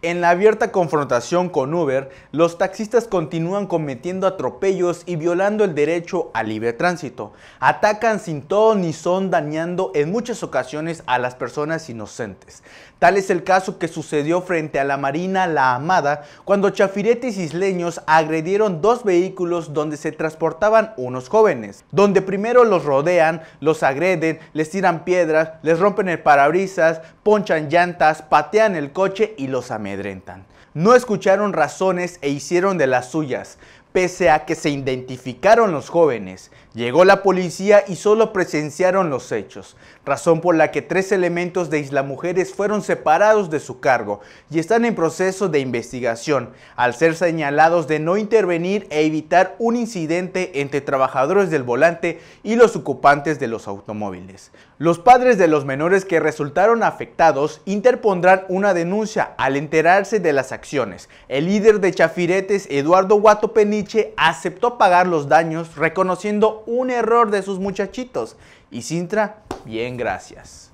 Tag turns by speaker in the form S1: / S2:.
S1: En la abierta confrontación con Uber, los taxistas continúan cometiendo atropellos y violando el derecho a libre tránsito. Atacan sin todo ni son dañando en muchas ocasiones a las personas inocentes. Tal es el caso que sucedió frente a la Marina La Amada cuando chafiretes isleños agredieron dos vehículos donde se transportaban unos jóvenes, donde primero los rodean, los agreden, les tiran piedras, les rompen el parabrisas, ponchan llantas, patean el coche y los amenazan. No escucharon razones e hicieron de las suyas. Pese a que se identificaron los jóvenes, llegó la policía y solo presenciaron los hechos, razón por la que tres elementos de Isla Mujeres fueron separados de su cargo y están en proceso de investigación, al ser señalados de no intervenir e evitar un incidente entre trabajadores del volante y los ocupantes de los automóviles. Los padres de los menores que resultaron afectados interpondrán una denuncia al enterarse de las acciones. El líder de Chafiretes, Eduardo Guato aceptó pagar los daños reconociendo un error de sus muchachitos y Sintra, bien gracias.